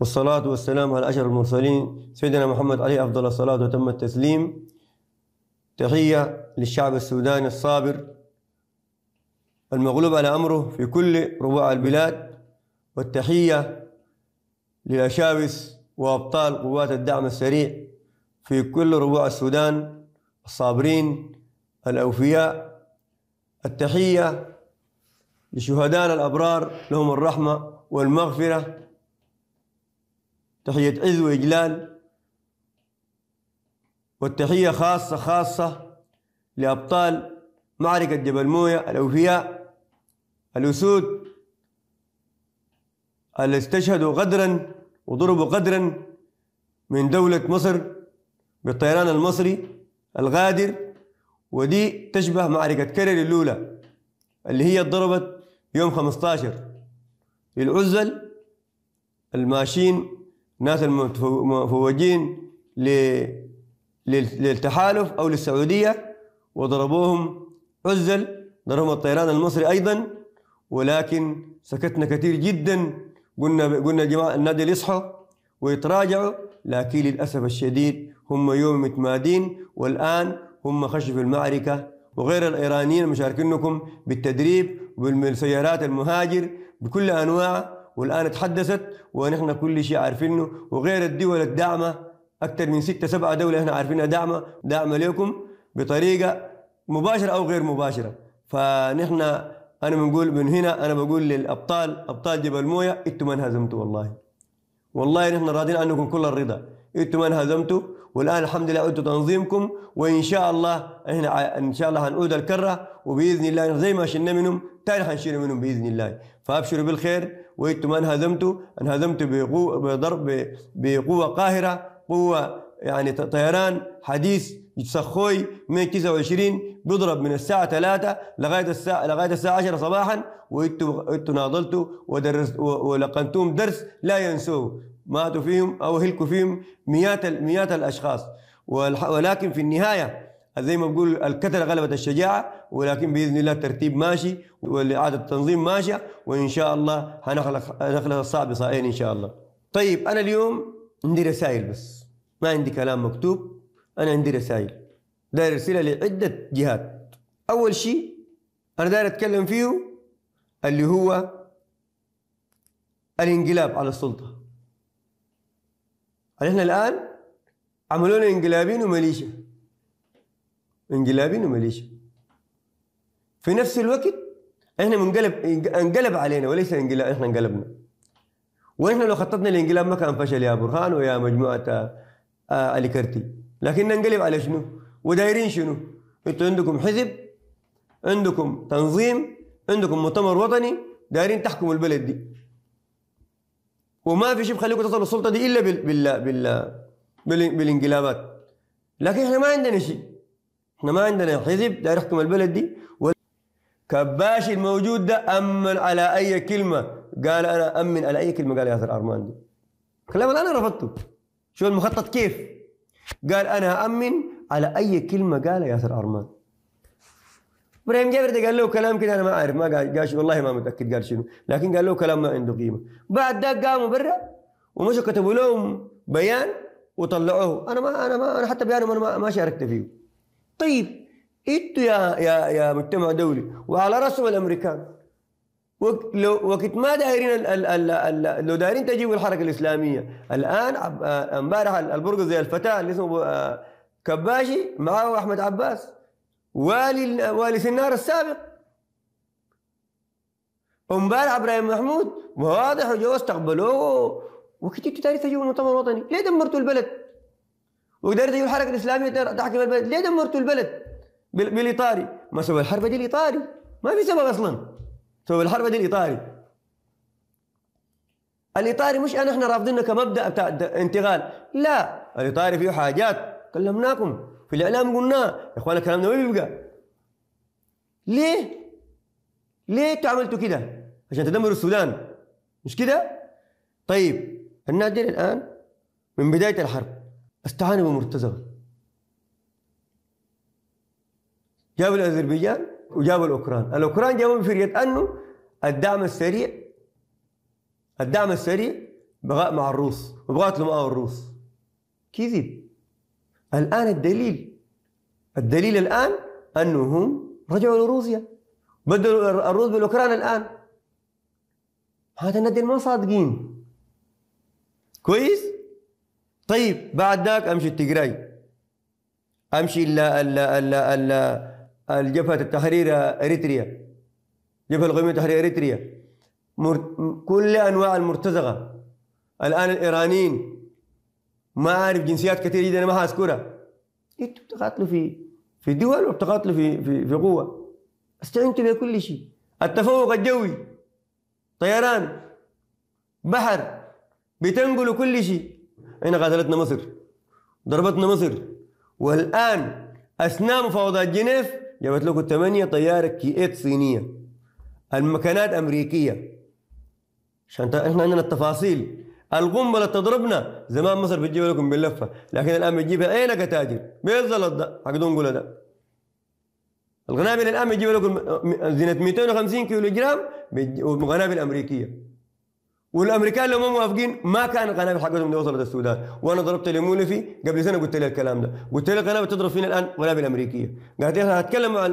والصلاة والسلام على أشرف المرسلين سيدنا محمد عليه أفضل الصلاة وتم التسليم تحية للشعب السوداني الصابر المغلوب على أمره في كل ربوع البلاد والتحية للأشابس وأبطال قوات الدعم السريع في كل ربوع السودان الصابرين الأوفياء التحية لشهدائنا الأبرار لهم الرحمة والمغفرة تحية عز وإجلال والتحية خاصة خاصة لأبطال معركة جبل موية الأوفياء الأسود اللي استشهدوا غدرا وضربوا غدرا من دولة مصر بالطيران المصري الغادر ودي تشبه معركة كرر الأولى اللي هي ضربت يوم 15 للعزل الماشين ناس المفوجين للتحالف أو للسعودية وضربوهم عزل ضربهم الطيران المصري أيضا ولكن سكتنا كثير جدا قلنا قلنا جماعه النادي يصحوا ويتراجعوا لكن للأسف الشديد هم يوم متمادين والآن هم خشوا في المعركة وغير الإيرانيين مشاركينكم بالتدريب وبالسيارات المهاجر بكل أنواع والآن تحدثت ونحن كل شيء عارفينه وغير الدول الداعمة أكثر من ستة سبعة دولة احنا عارفينها داعمة داعمة لكم بطريقة مباشرة أو غير مباشرة فنحن أنا بنقول من هنا أنا بقول للأبطال أبطال جبل موية أنتم من هزمتوا والله والله نحن راضين عنكم كل الرضا أنتم من هزمتوا والآن الحمد لله عدتوا تنظيمكم وإن شاء الله احنا إن شاء الله هنعود الكرة وبإذن الله زي ما شلنا منهم تاني حنشيل منهم بإذن الله فأبشروا بالخير وانتم انهزمتوا انهزمتوا بقوه بضرب بقوه قاهره قوه يعني طيران حديث سخوي 129 بيضرب من الساعة 3 لغاية الساعة لغاية الساعة 10 صباحا وانتوا انتوا ناضلتوا ودرس درس لا ينسوه ماتوا فيهم او هلكوا فيهم مئات مئات الاشخاص ولكن في النهايه زي ما بقول الكثرة غلبت الشجاعة ولكن بإذن الله الترتيب ماشي والإعادة التنظيم ماشية وإن شاء الله هنخلق هنخلق الصعب صائين إن شاء الله طيب أنا اليوم عندي رسائل بس ما عندي كلام مكتوب أنا عندي رسائل داير أرسلها لعدة جهات أول شيء أنا داير أتكلم فيه اللي هو الانقلاب على السلطة احنا الآن عملونا انقلابين وميليشيا انقلابين وميليشيا في نفس الوقت احنا منقلب انقلب علينا وليس انقلاب احنا انقلبنا واحنا لو خططنا الانقلاب ما كان فشل يا برهان ويا مجموعه آه، آه، الكرتي لكن ننقلب على شنو؟ ودايرين شنو؟ انتوا عندكم حزب عندكم تنظيم عندكم مؤتمر وطني دايرين تحكموا البلد دي وما في شيء بخليكم تصلوا السلطه دي الا بال بال بالانقلابات لكن احنا ما عندنا شيء احنا ما عندنا حزب داير يحكم البلد دي كباش الموجود ده أمن على أي كلمة قال أنا أمن على أي كلمة قال ياسر أرمان دي كلام أنا رفضته شو المخطط كيف قال أنا أمن على أي كلمة قال ياسر أرمان ابراهيم جابر ده قال له كلام كده انا ما عارف ما قال قال والله ما متاكد قال شنو لكن قال له كلام ما عنده قيمه بعد ده قاموا برا ومشوا كتبوا لهم بيان وطلعوه انا ما انا ما انا حتى بيانهم انا ما شاركت فيه طيب انتوا يا يا يا مجتمع دولي وعلى راسهم الامريكان لو وقت ما دايرين ال ال ال لو دايرين تجيبوا الحركه الاسلاميه الان آه، امبارح البرج زي الفتاه اللي اسمه آه، كباشي معاه احمد عباس والي والي سنار السابق امبارح ابراهيم محمود واضح وجو استقبلوه وكنت تاريخ تجيبوا المؤتمر الوطني ليه دمرتوا البلد؟ وقدرت تجيب الحركه الاسلاميه تحكم البلد ليه دمرتوا البلد بالايطالي ما سبب الحرب دي الايطالي ما في سبب اصلا سبب الحرب دي الايطالي الايطالي مش انا احنا رافضينه كمبدا بتاع انتقال لا الايطالي فيه حاجات كلمناكم في الاعلام قلنا يا اخوانا كلامنا ما بيبقى ليه ليه انتوا عملتوا كده عشان تدمروا السودان مش كده طيب الناس دي الان من بدايه الحرب استعان بمرتزقه جاب الاذربيجان وجاب الاوكران، الاوكران جابوا بفرية انه الدعم السريع الدعم السريع بغاء مع الروس وبغاتلوا معه الروس كذب الان الدليل الدليل الان انهم رجعوا لروسيا بدلوا الروس بالاوكران الان هذا النادي ما صادقين كويس طيب بعد ذاك امشي التجراي امشي ال ال ال ال الجبهه التحرير اريتريا جبهه القوميه التحرير اريتريا كل انواع المرتزقه الان الايرانيين ما اعرف جنسيات كثير جدا انا ما اذكرها انتوا إيه، بتقاتلوا في في دول وبتقاتلوا في في في قوه استعنتوا بكل شيء التفوق الجوي طيران بحر بتنقلوا كل شيء حين قاتلتنا مصر ضربتنا مصر والآن أثناء مفاوضات جنيف جابت لكم ثمانية طيارة كي 8 صينية المكانات أمريكية عشان احنا عندنا التفاصيل القنبلة تضربنا زمان مصر بتجيب لكم باللفة لكن الآن بتجيبها عينك يا تاجر بالزلط ده حق دنقلة ده القنابل الآن بتجيب لكم زينة 250 كيلو جرام والقنابل الأمريكية والامريكان لو ما موافقين ما كان القنابل حقتهم دي وصلت السودان وانا ضربت لمولي في قبل سنه قلت لي الكلام ده قلت لي القنابل تضرب فينا الان قنابل الامريكيه قالت لي هتكلم مع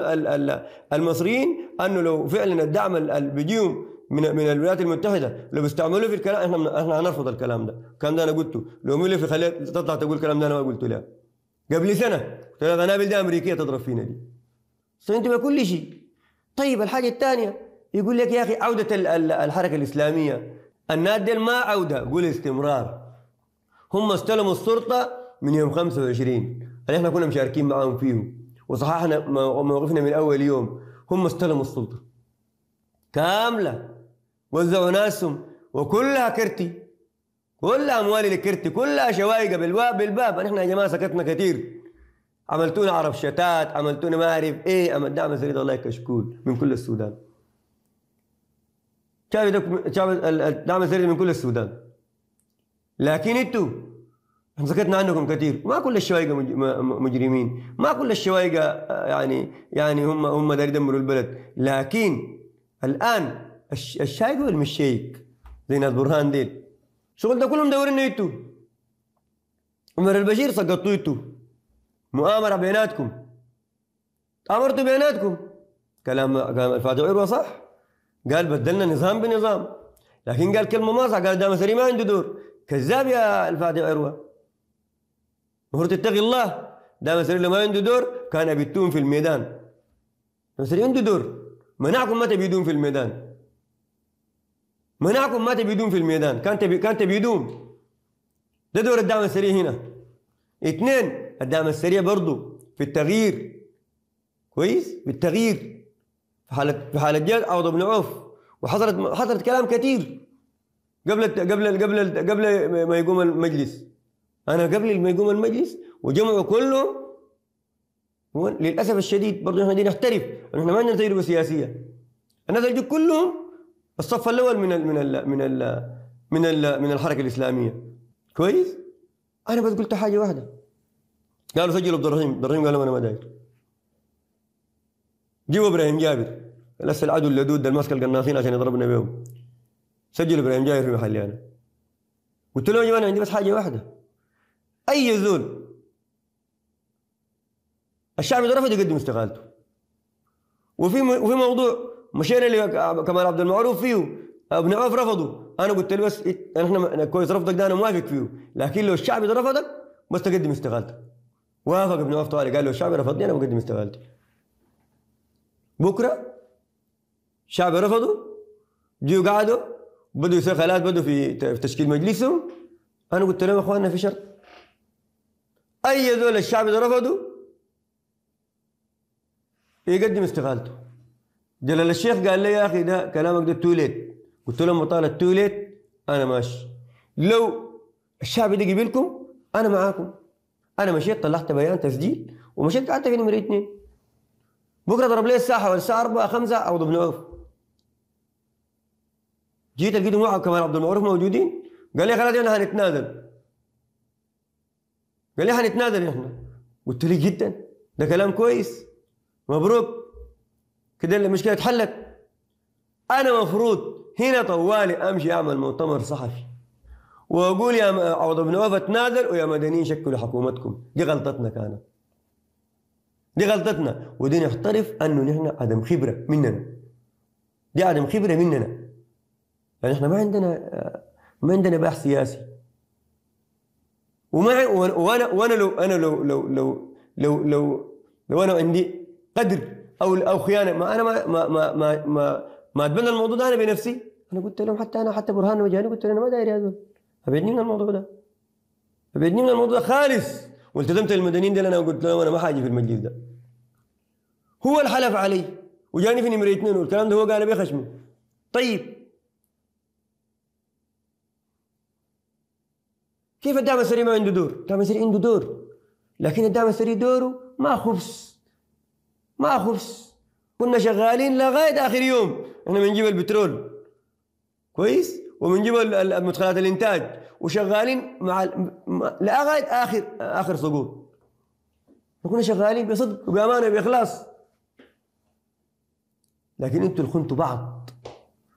المصريين انه لو فعلا الدعم اللي بيجيهم من من الولايات المتحده لو بيستعملوه في الكلام احنا احنا هنرفض الكلام ده الكلام ده انا قلته لو مولي في خليها تطلع تقول الكلام ده انا ما قلته لها قبل سنه قلت لها القنابل دي امريكيه تضرب فينا دي انتبه كل شيء طيب الحاجه الثانيه يقول لك يا اخي عوده الحركه الاسلاميه النادي ما عودة قول استمرار هم استلموا السلطة من يوم 25 اللي احنا كنا مشاركين معاهم فيه وصححنا موقفنا من أول يوم هم استلموا السلطة كاملة وزعوا ناسهم وكلها كرتي كلها أموالي لكرتي كلها شوايق بالباب بالباب احنا يا جماعة سكتنا كثير عملتونا عرفشتات عملتونا ما أعرف إيه أما دعم سريد الله كشكول من كل السودان شاب شاب الدعم السري من كل السودان لكن انتوا سكتنا عنكم كثير ما كل الشوائق مجرمين ما كل الشوائق آه، يعني يعني هم هم داير يدمروا البلد لكن الان الشايق والمش شايق زي ناس برهان ديل شغل ده كلهم دورين انتوا عمر البشير سقطتوا انتوا مؤامره بيناتكم امرتوا بيناتكم كلام كلام الفاتح عروه صح قال بدلنا نظام بنظام لكن قال كلمه ما صح قال سري ما عنده دور كذاب يا الفادي عروه المفروض تتقي الله سري لو ما عنده دور كان بيتون في الميدان سري عنده دور منعكم ما تبيدون في الميدان منعكم ما تبيدون في الميدان كان تبي كان تبيدون ده دور الدعم السريع هنا اثنين الدعم السريع برضه في التغيير كويس بالتغيير حالة حالة ديك عوض بن عوف وحصلت حصلت كلام كثير قبل قبل قبل قبل ما يقوم المجلس انا قبل ما يقوم المجلس وجمعوا كله للاسف الشديد برضه احنا نحترف احنا ما عندنا تجربه سياسيه الناس دي كلهم الصف الاول من الـ من الـ من الـ من الـ من الحركه الاسلاميه كويس انا بس قلت حاجه واحده قالوا سجلوا عبد الرحيم عبد الرحيم قال انا ما داير جيبوا ابراهيم جابر لسه العدو اللدود ده ماسك القناصين عشان يضربنا بيهم سجل ابراهيم جابر في محلي انا قلت لهم يا جماعه انا عندي بس حاجه واحده اي زول الشعب ده رفض يقدم استقالته وفي وفي موضوع مشينا لكمال عبد المعروف فيه ابن عوف رفضوا انا قلت له بس إيه، احنا كويس رفضك ده انا موافق فيه لكن لو الشعب ده رفضك بس تقدم استقالتك وافق ابن عوف طوالي قال له الشعب رفضني انا بقدم استقالتي بكره شعب رفضوا جو قعدوا بدوا يسوي خلاص بدوا في تشكيل مجلسهم انا قلت لهم اخواننا في شرط اي ذول الشعب اذا رفضوا يقدم استقالته جلال الشيخ قال لي يا اخي ده كلامك ده توليت قلت له مطالة توليت انا ماشي لو الشعب ده قبلكم انا معاكم انا مشيت طلعت بيان تسجيل ومشيت قعدت في نمره اثنين بكره ضرب لي الساعه ولا الساعه 4 5 او ضمن عوف جيت لقيتهم معه كمان عبد المعروف موجودين قال لي خلاص احنا هنتنازل قال لي هنتنازل احنا قلت له جدا ده كلام كويس مبروك كده المشكله اتحلت انا مفروض هنا طوالي امشي اعمل مؤتمر صحفي واقول يا عوض بن عوف اتنازل ويا مدنيين شكلوا حكومتكم دي غلطتنا كانت دي غلطتنا ودي نعترف انه نحن عدم خبره مننا دي عدم خبره مننا يعني احنا ما عندنا ما عندنا بحث سياسي وما وانا وانا لو انا لو لو لو لو لو, لو انا عندي قدر او او خيانه ما انا ما ما ما ما, ما, ما اتبنى الموضوع ده انا بنفسي انا قلت لهم حتى انا حتى برهان وجهاني قلت لهم انا ما داير يا دول ابعدني من الموضوع ده ابعدني من الموضوع ده خالص والتزمت المدنيين دول انا قلت لهم انا ما حاجي في المجلس ده هو الحلف علي وجاني في نمره اثنين والكلام ده هو قال بخشمي طيب كيف الدعم السري ما عنده دور؟ الدعم السري عنده دور لكن الدعم السري دوره ما خبص ما خبص كنا شغالين لغايه اخر يوم احنا بنجيب البترول كويس وبنجيب المدخلات الانتاج وشغالين مع لغايه اخر اخر سقوط وكنا شغالين بصدق وبامانه باخلاص لكن انتوا اللي خنتوا بعض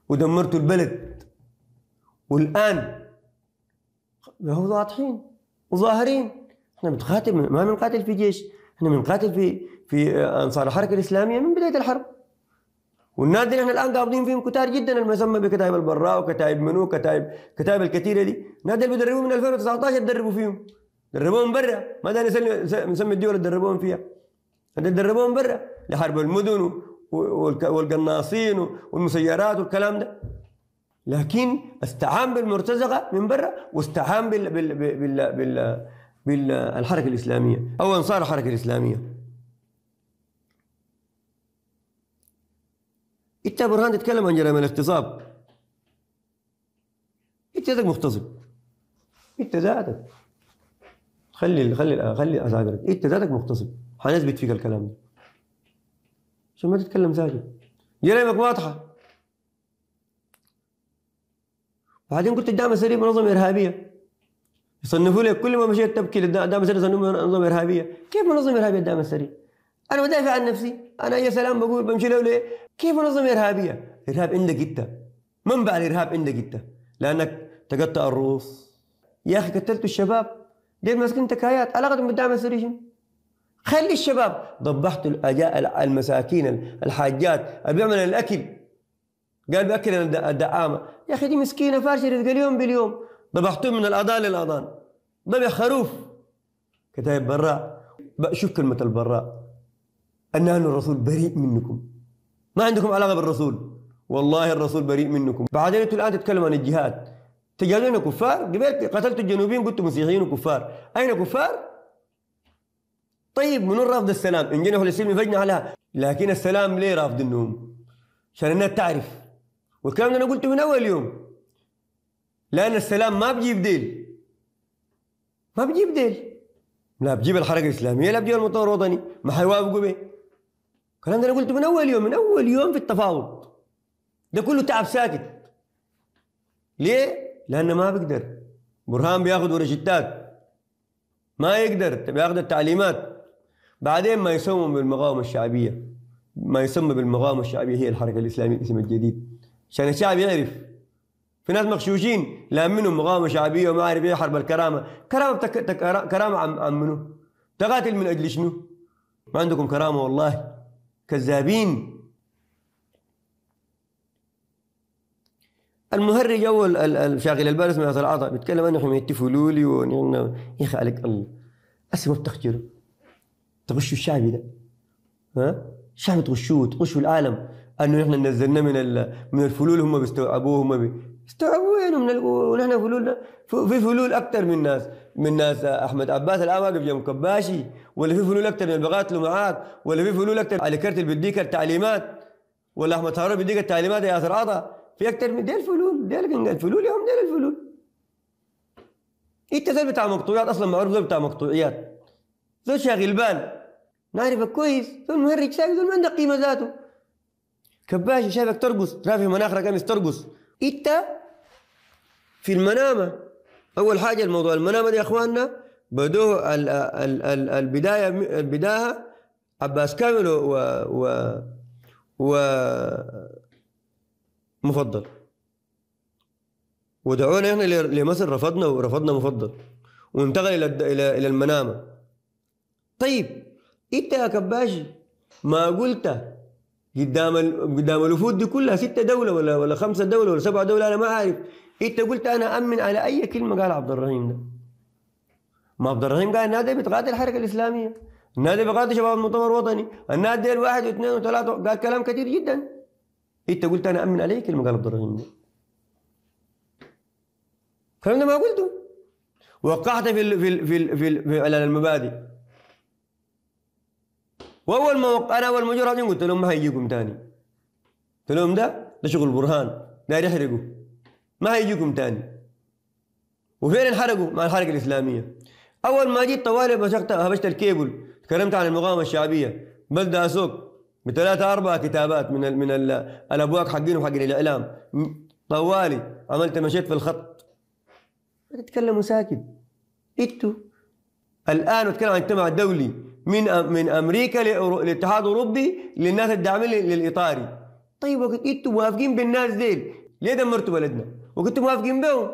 ودمرتوا البلد والان هو واضحين وظاهرين احنا بنقاتل ما بنقاتل في جيش احنا بنقاتل في في انصار الحركه الاسلاميه من بدايه الحرب والناس دي احنا الان قابضين فيهم كتار جدا المسمى بكتائب البراء وكتائب منو كتائب كتائب الكثيره دي الناس اللي بيدربوهم من 2019 دربوا فيهم دربوهم برا ما دام نسمي الدول اللي دربوهم فيها دربوهم برا لحرب المدن والقناصين والمسيرات والكلام ده لكن استعان بالمرتزقه من برا واستعان بال بال بال بال بالحركه الاسلاميه او انصار الحركه الاسلاميه انت برهان تتكلم عن جرائم الاغتصاب انت ذاك مغتصب انت ذاتك خلي خلي خلي اساقرك انت ذاتك مغتصب حنثبت فيك الكلام ده عشان ما تتكلم ساكت جرائمك واضحه بعدين قلت الدعم السريع منظمه ارهابيه يصنفوا لك كل ما مشيت تبكي للدعم السريع يصنفوا منظمه ارهابيه كيف منظمه ارهابيه الدعم السريع؟ انا بدافع عن نفسي انا يا سلام بقول بمشي له ليه كيف منظمه ارهابيه الارهاب عندك انت منبع الارهاب عندك انت لانك تقطع الرؤوس يا اخي قتلتوا الشباب ديل ماسكين تكايات علاقتهم بالدعم السوري خلي الشباب ضبحت المساكين الحاجات اللي بيعمل الاكل قال باكل الدعامه يا اخي دي مسكينه فارشه رزق اليوم باليوم ضبحتهم من الاذان للاذان ضبح خروف كتاب براء شوف كلمه البراء أن أنا الرسول بريء منكم ما عندكم علاقة بالرسول والله الرسول بريء منكم بعدين أنتم الآن تتكلم عن الجهاد تجعلون كفار قبل قتلتوا الجنوبيين قلتوا مسيحيين وكفار أين كفار؟ طيب من رافض السلام إن جنحوا للسلم فجنح لها لكن السلام ليه رافضينهم؟ عشان الناس تعرف والكلام ده أنا قلته من أول يوم لأن السلام ما بجيب ديل ما بجيب ديل لا بجيب الحركة الإسلامية لا بجيب المطور الوطني ما حيوافقوا به الكلام ده انا قلته من اول يوم من اول يوم في التفاوض ده كله تعب ساكت ليه؟ لانه ما بيقدر برهان بياخذ ورشتات ما يقدر بياخذ التعليمات بعدين ما يسمى بالمقاومه الشعبيه ما يسمى بالمقاومه الشعبيه هي الحركه الاسلاميه الاسم الجديد عشان الشعب يعرف في ناس مغشوشين لا منهم مقاومه شعبيه وما عارف ايه حرب الكرامه كرامه بتك... تك... كرامه عن, عن منو؟ تقاتل من اجل شنو؟ ما عندكم كرامه والله كذابين المهرج اول الشاغل البارز اسمه الاعضاء بيتكلم انه حميتي فلولي ونحن يا اخي عليك الله اسمه بتخجلوا تغشوا الشعب ده ها الشعب تغشوه تغشوا العالم انه نحن نزلنا من من الفلول هم بيستوعبوه هم بيستوعبوه يعني من ونحن فلول في فلول اكثر من ناس من ناس احمد عباس الان واقف جنب كباشي ولا في فلول اكتر من اللي بقاتلوا معاك ولا في فلول اكتر على كرت اللي بيديك التعليمات ولا احمد هارون بيديك التعليمات يا عطا في اكتر من ديل فلول ديل الفلول يا ديل الفلول انت إيه زول بتاع مقطوعات اصلا معروف زول بتاع مقطوعيات زول شاغل بال نعرفك كويس زول مهرج شاغل زول ما عندك قيمه ذاته كباش شايفك ترقص رافع مناخرك امس ترقص انت في المنامه اول حاجه الموضوع المنامه دي يا اخواننا بدوه البداية البداية عباس كامل و و و مفضل ودعونا احنا لمصر رفضنا ورفضنا مفضل وانتقل الى الى الى المنامه طيب انت يا كباشي ما قلت قدام قدام الوفود دي كلها ستة دولة ولا ولا خمسة دولة ولا سبعة دولة أنا ما عارف أنت قلت أنا أمن على أي كلمة قال عبد الرحيم ده ما عبد الرحيم قال النادي بتقاتل الحركه الاسلاميه النادي بيقاتل شباب المؤتمر الوطني النادي الواحد واثنين وثلاثه قال كلام كثير جدا انت قلت انا امن عليك لما قال عبد الرحيم الكلام ده ما قلته وقعت في ال في ال في ال في, ال في على المبادئ واول ما وقع انا اول ما جرى قلت لهم ما هيجيكم ثاني قلت لهم ده ده شغل برهان ده يحرقوا ما هيجيكم ثاني وفين انحرقوا مع الحركه الاسلاميه اول ما جيت طوالي مسكت هبشت الكيبل تكلمت عن المقاومه الشعبيه بلدة اسوق بثلاثة أربعة كتابات من الـ من الـ الأبواق حقين وحقين الإعلام طوالي عملت مشيت في الخط تتكلموا ساكت انتوا الآن أتكلم عن المجتمع الدولي من من أمريكا للاتحاد الأوروبي للناس الداعمين للإطاري طيب وقت انتوا موافقين بالناس ديل ليه دمرتوا بلدنا؟ وكنتوا موافقين بهم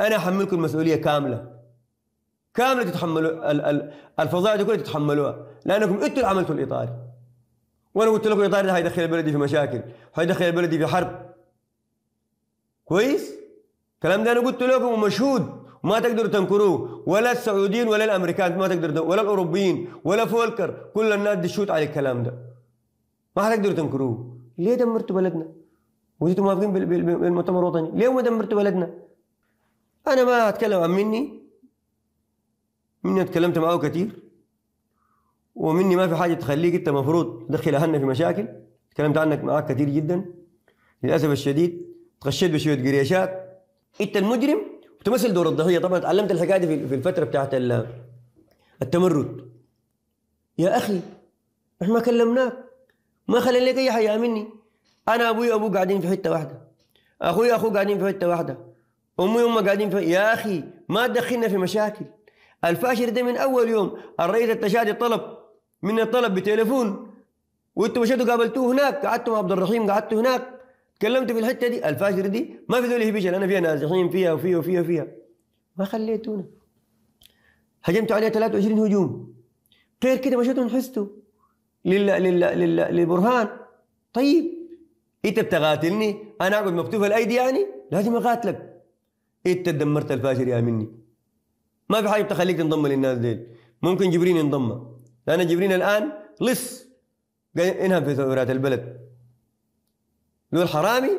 انا احملكم المسؤوليه كامله كامله تتحملوا الفظائع دي كلها تتحملوها لانكم انتوا اللي عملتوا الاطار وانا قلت لكم الاطار ده هيدخل بلدي في مشاكل حيدخل بلدي في حرب كويس الكلام ده انا قلت لكم ومشهود ما تقدروا تنكروه ولا السعوديين ولا الامريكان ما تقدروا ولا الاوروبيين ولا فولكر كل الناس شوت على الكلام ده ما حتقدروا تنكروه ليه دمرتوا بلدنا؟ وجيتوا موافقين بالمؤتمر الوطني ليه ما دمرتوا بلدنا؟ انا ما اتكلم عن مني مني اتكلمت معاه كتير ومني ما في حاجه تخليك انت المفروض تدخل اهلنا في مشاكل اتكلمت عنك معاك كتير جدا للاسف الشديد تغشيت بشويه قريشات انت المجرم وتمثل دور الضحيه طبعا تعلمت الحكايه دي في الفتره بتاعت التمرد يا اخي احنا ما كلمناك ما خلينا لك اي حاجه مني انا ابوي وابوه قاعدين في حته واحده اخوي اخوه قاعدين في حته واحده امي وامه قاعدين في يا اخي ما تدخلنا في مشاكل الفاشل ده من اول يوم الرئيس التشادي طلب من طلب بتليفون وانتوا مشيتوا قابلتوه هناك قعدتوا مع عبد الرحيم قعدتوا هناك تكلمتوا في الحته دي الفاشل دي ما في ذول اللي انا فيها نازحين فيها وفيها وفيها وفيها ما خليتونا هجمتوا عليه 23 هجوم غير كده مشيتوا انحستوا لل... لل... لل... للبرهان طيب انت بتقاتلني انا اقعد مكتوف الايدي يعني لازم اقاتلك انت إيه دمرت الفاجر يا مني ما في حاجه تخليك تنضم للناس ديل ممكن جبرين ينضم لان جبرين الان لص قال ينهم في ثورات البلد لو الحرامي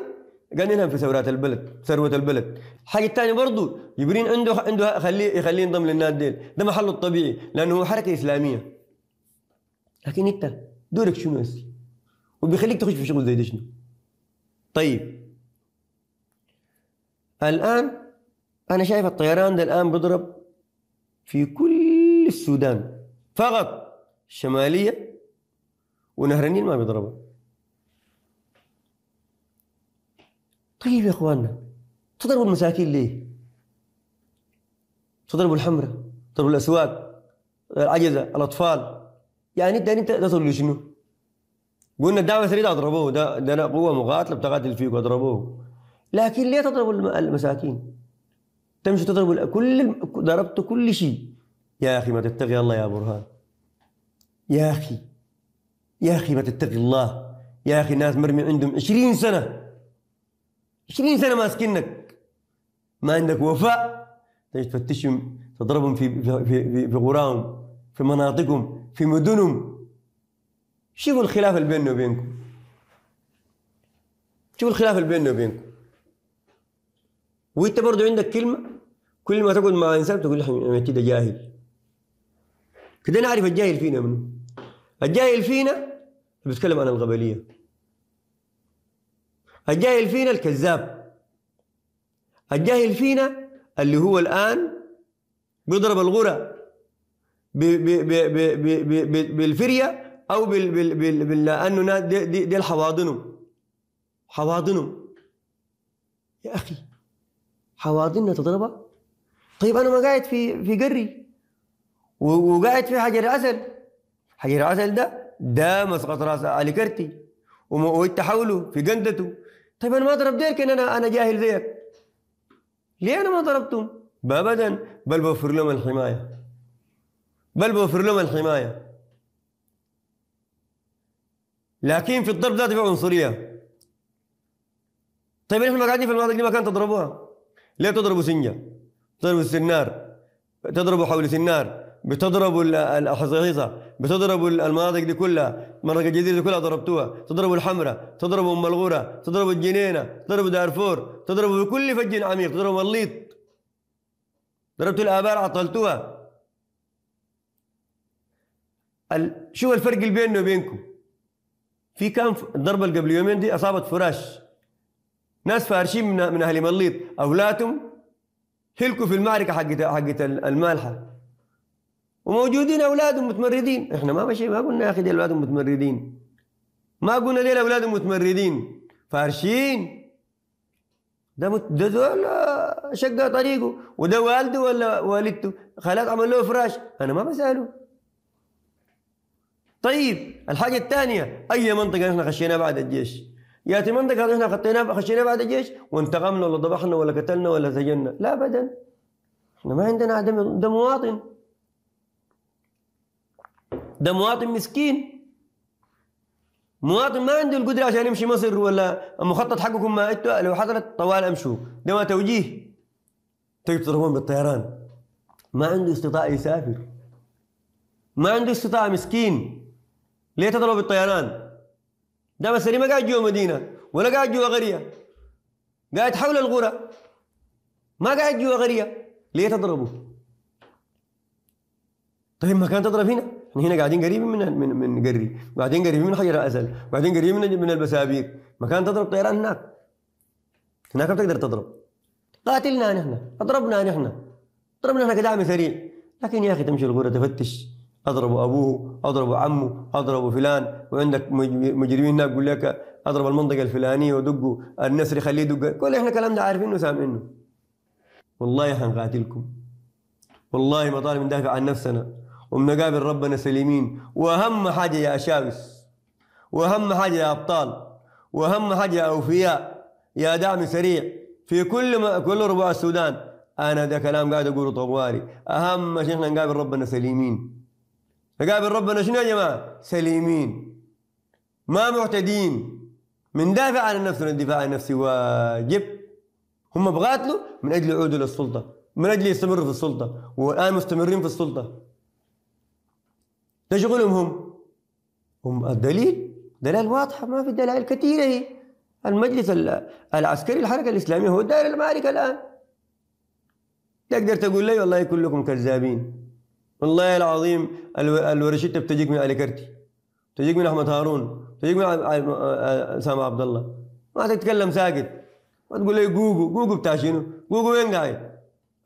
قال انهم في ثورات البلد ثروه البلد الحاجه الثانيه برضه جبرين عنده عنده خليه يخليه ينضم للناس ديل ده محله الطبيعي لانه هو حركه اسلاميه لكن انت دورك شنو هسه وبيخليك تخش في شغل زي ده شنو طيب الان أنا شايف الطيران ده الآن بيضرب في كل السودان فقط الشمالية ونهر النيل ما بيضربها طيب يا إخواننا تضربوا المساكين ليه؟ تضربوا الحمره تضربوا الأسواق العجزة الأطفال يعني ده أنت ده تقول شنو؟ قلنا الدعوة السريعة أضربوه ده ده قوة مقاتلة بتقاتل فيك وأضربوه لكن ليه تضربوا المساكين؟ تمشي تضرب كل ضربت كل شيء يا اخي ما تتقي الله يا برهان يا اخي يا اخي ما تتقي الله يا اخي ناس مرمي عندهم 20 سنه 20 سنه ماسكينك ما عندك وفاء تجي تفتشهم تضربهم في في في, في غراهم في مناطقهم في مدنهم شوفوا الخلاف اللي بيننا وبينكم شوفوا الخلاف اللي بيننا وبينكم وانت برضه عندك كلمه كل ما تقعد مع انسان تقول له انا كده جاهل كده نعرف الجاهل فينا منه الجاهل فينا بيتكلم عن الغبليه الجاهل فينا الكذاب الجاهل فينا اللي هو الان بيضرب الغرة بالفرية أو بال بال بال بال لأنه دي, دي, دي حواضنهم حواضنهم يا أخي حواضننا تضربها طيب انا ما قاعد في في قري وقاعد في حجر عسل حجر عسل ده ده مسقط راس علي كرتي وانت حوله في قندته طيب انا ما ضربت لكن انا انا جاهل زيك ليه انا ما ضربتهم؟ ابدا بل بوفر لهم الحمايه بل بوفر لهم الحمايه لكن في الضرب ذاته في عنصريه طيب احنا قاعدين في المناطق دي ما كانت تضربوها ليه تضربوا سنجه؟ تضرب السنار تضربوا حول سنار بتضربوا الحصيصة بتضربوا المناطق دي كلها مناطق الجزيرة دي كلها ضربتوها تضربوا الحمراء تضربوا أم الغورة تضربوا الجنينة تضربوا دارفور تضربوا بكل فج عميق تضربوا الليط ضربتوا الآبار عطلتوها شو الفرق اللي بيننا وبينكم في كان الضربة اللي قبل يومين دي أصابت فراش ناس فارشين من أهل مليط أولادهم هلكوا في المعركه حقت حقت المالحه وموجودين اولادهم متمردين احنا ما مشي ما قلنا يا اخي دي اولادهم متمردين ما قلنا دي اولادهم متمردين فارشين ده مت... ده دول آه، طريقه وده والده ولا والدته خلاص عمل له فراش انا ما بساله طيب الحاجه الثانيه اي منطقه احنا خشيناها بعد الجيش ياتي منطقه احنا خطينا خشينا بعد الجيش وانتقمنا ولا ذبحنا ولا قتلنا ولا سجنا لا ابدا احنا ما عندنا دم ده مواطن ده مواطن مسكين مواطن ما عنده القدره عشان يمشي مصر ولا المخطط حقكم ما انتوا لو حضرت طوال امشوا ده ما توجيه تضربون بالطيران ما عنده استطاعه يسافر ما عنده استطاعه مسكين ليه تضرب بالطيران ده مسري ما قاعد جوا مدينه ولا قاعد جوا قريه قاعد حول القرى ما قاعد جوا قريه ليه تضربوا؟ طيب ما كان تضرب هنا احنا هنا قاعدين قريبين من من من قري وبعدين قريبين من حجر الاسد وبعدين قريبين من من البسابير ما كان تضرب طيران هناك هناك ما بتقدر تضرب قاتلنا نحن اضربنا نحن ضربنا نحن كدعم سريع لكن يا اخي تمشي الغرة تفتش أضرب أبوه أضرب عمه أضرب فلان وعندك مجرمين هناك يقول لك أضرب المنطقة الفلانية ودقوا النسر خليه يدق كل إحنا كلام ده عارفينه وسامعينه والله حنقاتلكم والله ما طالب ندافع عن نفسنا وبنقابل ربنا سليمين وأهم حاجة يا أشاوس وأهم حاجة يا أبطال وأهم حاجة يا أوفياء يا دعم سريع في كل ما كل ربع السودان أنا ده كلام قاعد أقوله طوالي أهم شيء إحنا نقابل ربنا سليمين فقابل ربنا شنو يا جماعة سليمين ما معتدين من دافع عن نفسنا الدفاع عن نفسي واجب هم بغاتلوا من أجل يعودوا للسلطة من أجل يستمروا في السلطة والآن مستمرين في السلطة ده شغلهم هم هم الدليل دلال واضحة ما في دلائل كثيرة هي المجلس العسكري الحركة الإسلامية هو داير المعركة الآن تقدر تقول لي والله كلكم كذابين والله العظيم الورشيتة بتجيك من علي كرتي بتجيك من أحمد هارون بتجيك من سامع عبد الله ما تتكلم ساكت ما تقول لي إيه جوجو جوجو بتاع شنو جوجو وين قاعد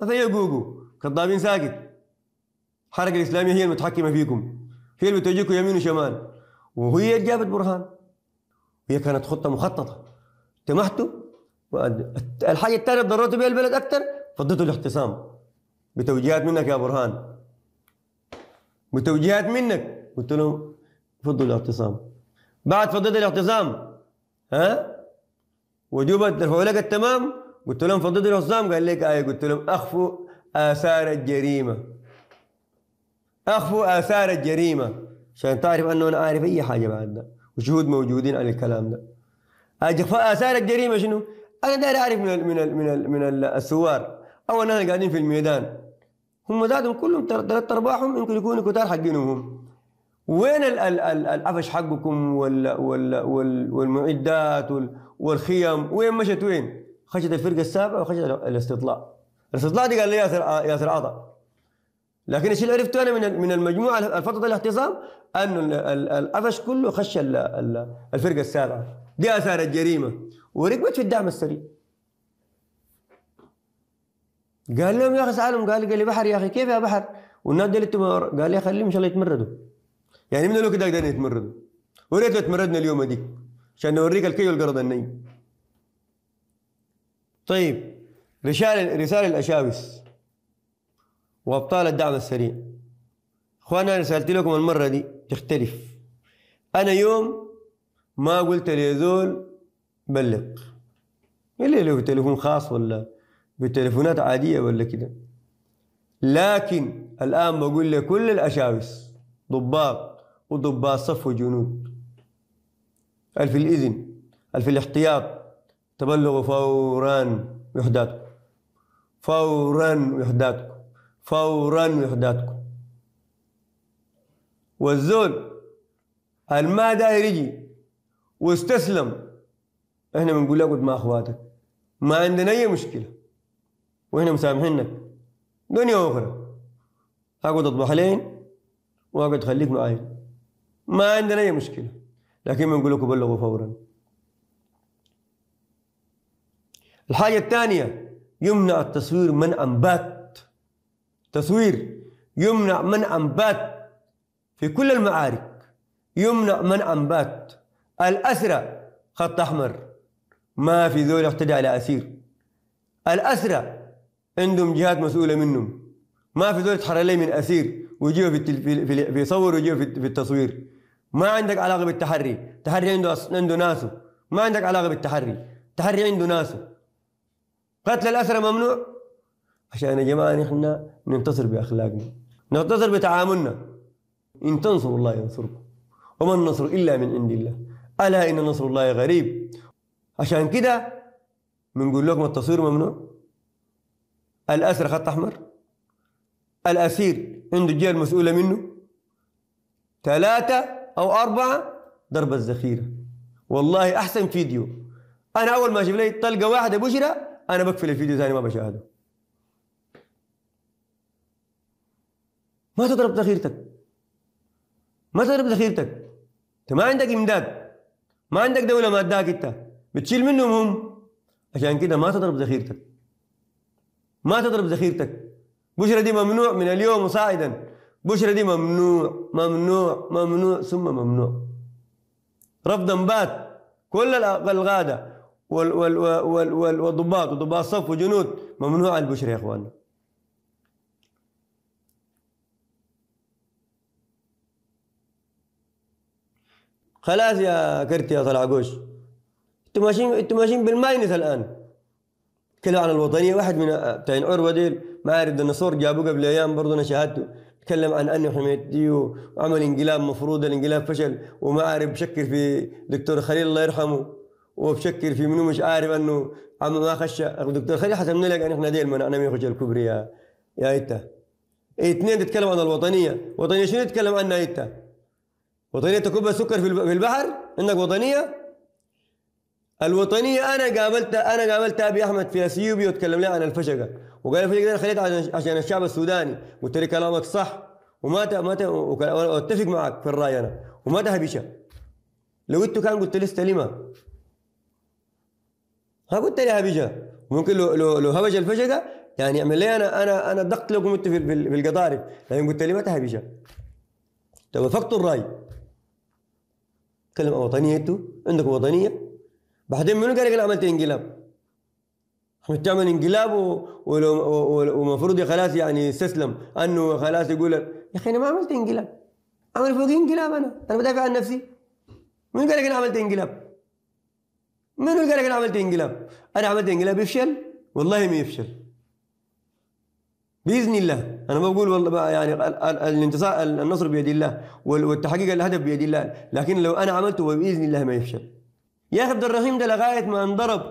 ما في إيه جوجو كذابين ساكت الحركة الإسلامية هي المتحكمة فيكم هي اللي بتجيكم يمين وشمال وهي اللي جابت برهان هي كانت خطة مخططة تمحتوا الحاجة الثانية ضررتوا بها البلد أكثر فضيتوا الاحتسام بتوجيهات منك يا برهان وتوجيهات منك قلت لهم فضوا الاعتصام بعد فضيت الاعتصام ها وجبت ترفعوا لك التمام قلت لهم فضيت الاعتصام قال لك ايه قلت لهم اخفوا اثار الجريمه اخفوا اثار الجريمه عشان تعرف انه انا عارف اي حاجه بعد ده وشهود موجودين على الكلام ده اخفاء اثار الجريمه شنو؟ انا داري اعرف من الـ من الـ من من الثوار او اننا قاعدين في الميدان هم ذاتهم كلهم ثلاث ارباعهم يمكن يكونوا كتار حقينهم وين القفش حقكم وال وال وال والمعدات وال والخيم وين مشت وين؟ خشت الفرقه السابعه وخشت الاستطلاع الاستطلاع دي قال لي ياسر ياسر عطا لكن الشيء اللي عرفته انا من من المجموعه الفتره الاعتصام انه القفش كله خش الفرقه السابعه دي اثار الجريمه وركبت في الدعم السريع قال لهم يا اخي اسالهم قال قال لي بحر يا اخي كيف يا بحر والناس دي قال لي خليهم ان شاء الله يتمردوا يعني من الوقت ده يتمردوا وريت تمردنا اليوم دي عشان نوريك الكي والقرض الني طيب رسالة رسالة الأشاوس وأبطال الدعم السريع أخوانا رسالتي لكم المرة دي تختلف أنا يوم ما قلت لزول بلغ إلا له تليفون خاص ولا بتليفونات عادية ولا كده لكن الآن بقول لكل الأشاوس ضباط وضباط صف وجنود الف الإذن الف الاحتياط تبلغوا فورا وحداتكم فورا وحداتكم فورا وحداتكم والزول الما داير يجي واستسلم احنا بنقول لك ما اخواتك ما عندنا اي مشكله وإحنا مسامحينك دنيا وأخرى أقعد أطبخ لين وأقعد خليك معايا ما عندنا أي مشكلة لكن بنقول لكم بلغوا فورا الحاجة الثانية يمنع التصوير منعا بات تصوير يمنع منعا بات في كل المعارك يمنع منعا بات الأسرى خط أحمر ما في ذول يحتدي على أسير الأسرى عندهم جهات مسؤوله منهم ما في زول يتحرر لي من اسير ويجيبه في في يصور ويجيبه في... التصوير ما عندك علاقه بالتحري التحري عنده عنده ناسه ما عندك علاقه بالتحري التحري عنده ناسه قتل الاسرى ممنوع عشان يا جماعه نحن ننتصر باخلاقنا ننتصر بتعاملنا ان تنصروا الله ينصركم وما النصر الا من عند الله الا ان نصر الله غريب عشان كده بنقول لكم التصوير ممنوع الأسر خط أحمر الأسير عنده الجهة المسؤولة منه ثلاثة أو أربعة ضرب الذخيرة والله أحسن فيديو أنا أول ما أشوف لي طلقة واحدة بشرة أنا بقفل الفيديو ثاني ما بشاهده ما تضرب ذخيرتك ما تضرب ذخيرتك أنت ما عندك إمداد ما عندك دولة ما أداك أنت بتشيل منهم هم عشان كده ما تضرب ذخيرتك ما تضرب ذخيرتك بشرة دي ممنوع من اليوم وصاعدا بشرة دي ممنوع ممنوع ممنوع ثم ممنوع رفضا بات كل الغادة وال وال وال وال والضباط وضباط صف وجنود ممنوع البشرة يا اخوان خلاص يا كرتي يا طلعقوش انتوا ماشيين انتوا ماشيين بالماينس الان تكلم عن الوطنيه واحد من بتاعين عروه ديل معارض الديناصور جابوه قبل ايام برضه انا شاهدته تكلم عن انه حميدتي وعمل انقلاب مفروض الانقلاب فشل وما عارف بشكر في دكتور خليل الله يرحمه وبشكر في منو مش عارف انه عم ما خش دكتور خليل حسبنا لك ان احنا ديل من انا ما يخش الكبري يا يا انت اثنين تتكلم عن الوطنيه، وطنيه شنو تتكلم عنها انت؟ وطنيه تكب السكر في البحر عندك وطنيه الوطنيه انا قابلت انا قابلت ابي احمد في اثيوبيا وتكلم لي عن الفشقه وقال الفشقه انا خليتها عشان الشعب السوداني قلت لي كلامك صح وما ما اتفق معك في الراي انا وما تهبشها لو انت كان قلت لي استلمها ها قلت لي هبشها ممكن لو لو لو هبش الفشقه يعني اعمل لي انا انا انا دقت لكم قمت في القضارب لكن قلت لي ما تهبشها توافقتوا الراي تكلم وطنيه انتوا عندكم وطنيه بعدين منو قال لك انا عملت انقلاب؟ بتعمل تعمل انقلاب ومفروض خلاص يعني يستسلم انه خلاص يقول يا اخي انا ما عملت انقلاب عمل فوق انقلاب انا انا بدافع عن نفسي منو قال لك انا عملت انقلاب؟ منو قال لك انا عملت انقلاب؟ انا عملت انقلاب يفشل؟ والله ما يفشل باذن الله انا ما بقول والله يعني الانتصار النصر بيد الله والتحقيق الهدف بيد الله لكن لو انا عملته باذن الله ما يفشل يا اخي عبد الرحيم ده لغايه ما انضرب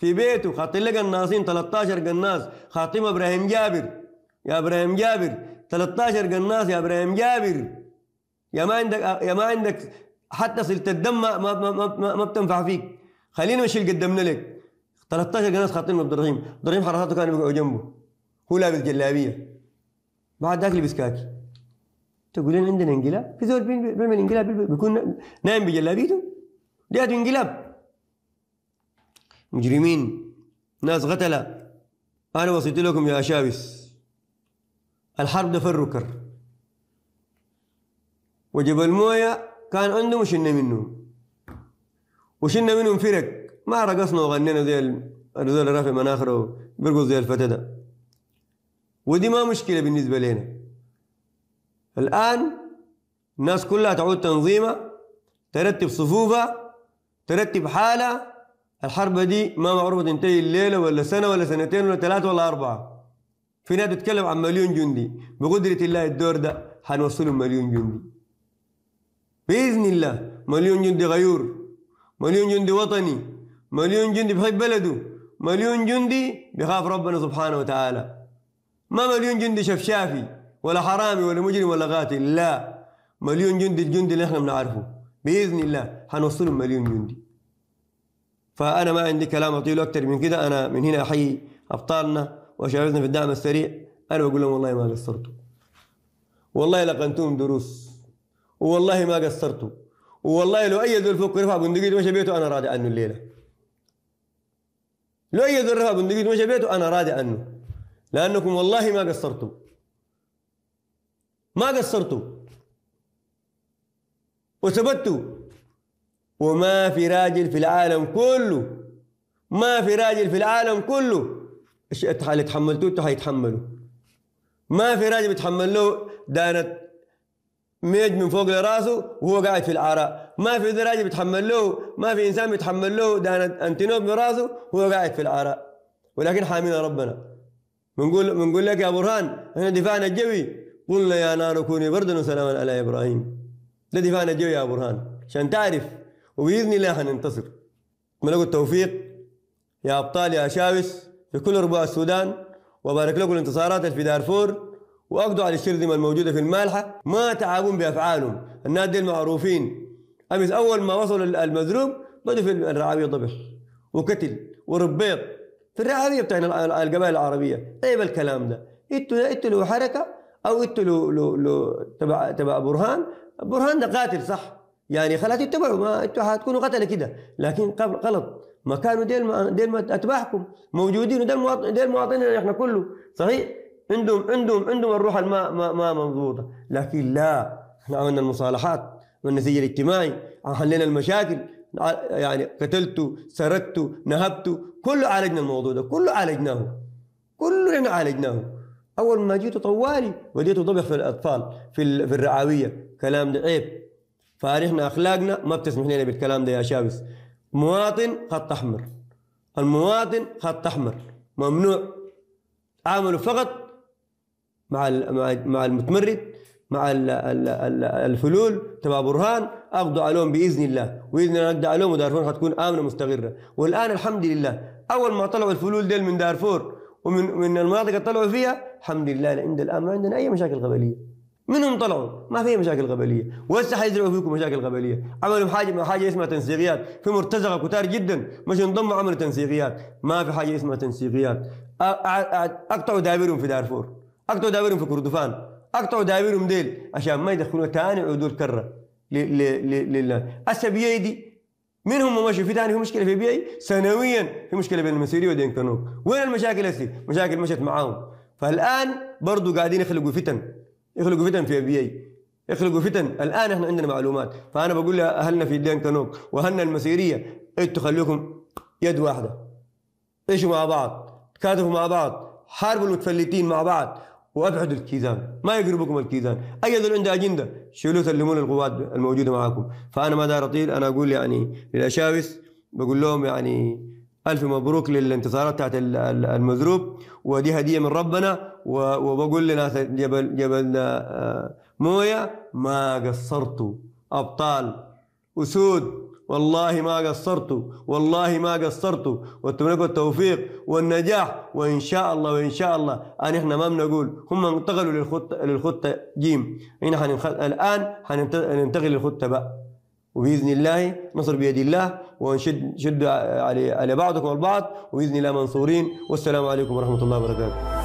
في بيته خاطين لقى قناصين 13 قناص خاطيم ابراهيم جابر يا ابراهيم جابر 13 قناص يا ابراهيم جابر يا ما عندك يا ما عندك حتى صله الدم ما ما ما, ما, ما, ما بتنفع فيك خلينا نمشي اللي قدمنا لك 13 قناص خاطين عبد الرحيم عبد الرحيم حركاته كانوا بيقعوا جنبه هو لابس جلابيه بعد ذاك لبس كاكي تقول عندنا انقلاب في زول بيعمل انقلاب بيكون نايم بجلابيته ديته انقلاب مجرمين ناس قتلة أنا وصيت لكم يا أشابس الحرب ده فركر وجبل موية كان عندهم وشلنا منهم وشلنا منهم فرق ما رقصنا وغنينا زي الرجال رافع مناخره بيرقص زي الفتى ده ودي ما مشكلة بالنسبة لنا الآن الناس كلها تعود تنظيمها ترتب صفوفها ترتب حالها الحرب دي ما معروفه تنتهي الليله ولا سنه ولا سنتين ولا ثلاثه ولا اربعه في ناس بتتكلم عن مليون جندي بقدره الله الدور ده حنوصلهم مليون جندي باذن الله مليون جندي غيور مليون جندي وطني مليون جندي بحب بلده مليون جندي بيخاف ربنا سبحانه وتعالى ما مليون جندي شفشافي ولا حرامي ولا مجرم ولا قاتل لا مليون جندي الجندي اللي احنا بنعرفه باذن الله حنوصلهم مليون جندي فأنا ما عندي كلام أطيله اكثر من كده أنا من هنا أحيي أبطالنا وشعبنا في الدعم السريع أنا بقول لهم والله ما قصرتوا والله لقنتوهم دروس والله ما قصرتوا والله لو أي ذو الفوق رفع بندقيته مشى بيته أنا راضي عنه الليلة لو أي ذو رفع بندقيته مشى بيته أنا راضي عنه لأنكم والله ما قصرتوا ما قصرتوا وثبتوا وما في راجل في العالم كله ما في راجل في العالم كله اللي تحملتوه انتوا حيتحملوا ما في راجل بيتحمل له دانت ميج من فوق لراسه وهو قاعد في العراء ما في راجل بيتحمل له ما في انسان بيتحمل له دانت انتنوب من راسه وهو قاعد في العراء ولكن حامينا ربنا بنقول بنقول لك يا برهان احنا دفاعنا الجوي قلنا يا نار كوني بردا وسلاما على ابراهيم ده دفاعنا الجوي يا برهان عشان تعرف وباذن الله هننتصر اتمنى لكم التوفيق يا ابطال يا شاوس في كل ربوع السودان وبارك لكم الانتصارات في دارفور واقضوا على الشرذمه الموجوده في المالحه ما تعبون بافعالهم النادي المعروفين امس اول ما وصلوا المزروب بدوا في الرعابيه ضبح وقتل وربيط في الرعابيه بتاعنا القبائل العربيه طيب الكلام ده انتوا انتوا له حركه او انتوا له تبع تبع برهان برهان ده قاتل صح يعني خلاص اتبعوا ما انتوا حتكونوا قتله كده لكن قبل غلط ما كانوا ديل ديل اتباعكم موجودين وديل المواطن ديل مواطنين احنا كله صحيح عندهم عندهم عندهم الروح الما ما, ما مضبوطه لكن لا احنا عملنا المصالحات والنسيج الاجتماعي حلينا المشاكل يعني قتلته سرقته نهبته كله عالجنا الموضوع ده كله عالجناه كلنا عالجناه اول ما جيتوا طوالي وديتوا طبخ في الاطفال في في الرعاويه كلام ده عيب فاريخنا اخلاقنا ما بتسمح لنا بالكلام ده يا شابس مواطن خط احمر المواطن خط احمر ممنوع تعاملوا فقط مع مع المتمرد مع الفلول تبع برهان اقضوا عليهم باذن الله باذن الله نخضع عليهم ودارفور حتكون امنه مستقره والان الحمد لله اول ما طلعوا الفلول ديل من دارفور ومن من المناطق اللي طلعوا فيها الحمد لله عند الان ما عندنا اي مشاكل قبليه منهم طلعوا ما في مشاكل قبليه وهسه حيزرعوا فيكم مشاكل قبليه عملوا حاجه حاجه اسمها تنسيقيات في مرتزقه كتار جدا مش انضموا عملوا تنسيقيات ما في حاجه اسمها تنسيقيات اقطعوا دابرهم في دارفور اقطعوا دابرهم في كردفان اقطعوا دابرهم ديل عشان ما يدخلوا ثاني عدول كره لله هسه بيدي منهم ما ماشي في ثاني في مشكله في بيعي سنويا في مشكله بين المسيري ودين كانوك وين المشاكل هسه؟ مشاكل مشت معاهم فالان برضه قاعدين يخلقوا فتن يخلقوا فتن في ابي اي يخلقوا فتن الان احنا عندنا معلومات فانا بقول لاهلنا في الدين كنوك واهلنا المسيريه انتوا إيه خليكم يد واحده ايش مع بعض تكاتفوا مع بعض حاربوا المتفلتين مع بعض وابعدوا الكيزان ما يقربكم الكيزان اي ذل عنده اجنده شيلوا سلموا القوات الموجوده معاكم فانا ما دار اطيل انا اقول يعني للاشاوس بقول لهم يعني الف مبروك للانتصارات بتاعت المذروب ودي هديه من ربنا وبقول لناس جبل جبل آه، مويه ما قصرتوا ابطال اسود والله ما قصرتوا والله ما قصرتوا واتمنى لكم التوفيق والنجاح وان شاء الله وان شاء الله ان احنا ما بنقول هم انتقلوا للخطه للخطه جيم هنا الان حننتقل للخطه بقى وباذن الله نصر بيد الله ونشد شد على على بعضكم البعض وباذن الله منصورين والسلام عليكم ورحمه الله وبركاته